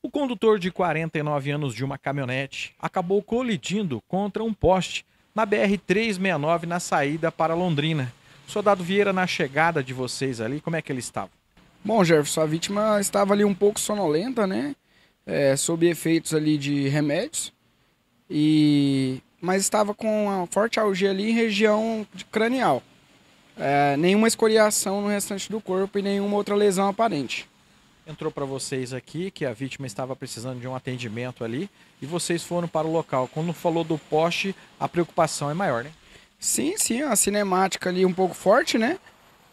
O condutor de 49 anos de uma caminhonete acabou colidindo contra um poste na BR-369 na saída para Londrina. Soldado Vieira, na chegada de vocês ali, como é que ele estava? Bom, Jefferson, a vítima estava ali um pouco sonolenta, né? É, sob efeitos ali de remédios. E... Mas estava com uma forte algia ali em região cranial. É, nenhuma escoriação no restante do corpo e nenhuma outra lesão aparente entrou para vocês aqui que a vítima estava precisando de um atendimento ali e vocês foram para o local. Quando falou do poste, a preocupação é maior, né? Sim, sim, a cinemática ali um pouco forte, né?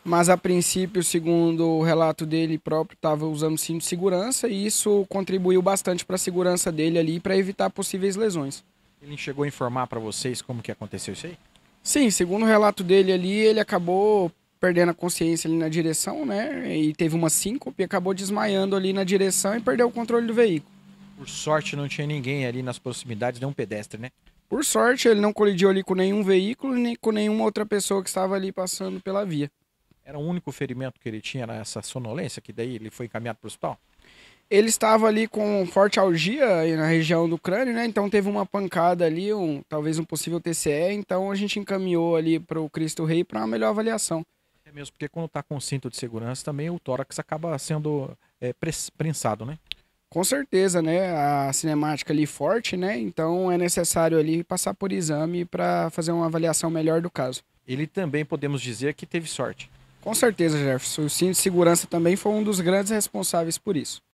Mas a princípio, segundo o relato dele próprio, estava usando cinto de segurança e isso contribuiu bastante para a segurança dele ali para evitar possíveis lesões. Ele chegou a informar para vocês como que aconteceu isso aí? Sim, segundo o relato dele ali, ele acabou perdendo a consciência ali na direção, né? E teve uma síncope, acabou desmaiando ali na direção e perdeu o controle do veículo. Por sorte não tinha ninguém ali nas proximidades, nenhum pedestre, né? Por sorte, ele não colidiu ali com nenhum veículo nem com nenhuma outra pessoa que estava ali passando pela via. Era o único ferimento que ele tinha, nessa sonolência, que daí ele foi encaminhado para o hospital? Ele estava ali com forte algia na região do crânio, né? Então teve uma pancada ali, um, talvez um possível TCE. Então a gente encaminhou ali para o Cristo Rei para uma melhor avaliação mesmo, porque quando está com cinto de segurança também o tórax acaba sendo é, prensado, né? Com certeza, né? A cinemática ali forte, né? Então é necessário ali passar por exame para fazer uma avaliação melhor do caso. Ele também podemos dizer que teve sorte. Com certeza, Jefferson. O cinto de segurança também foi um dos grandes responsáveis por isso.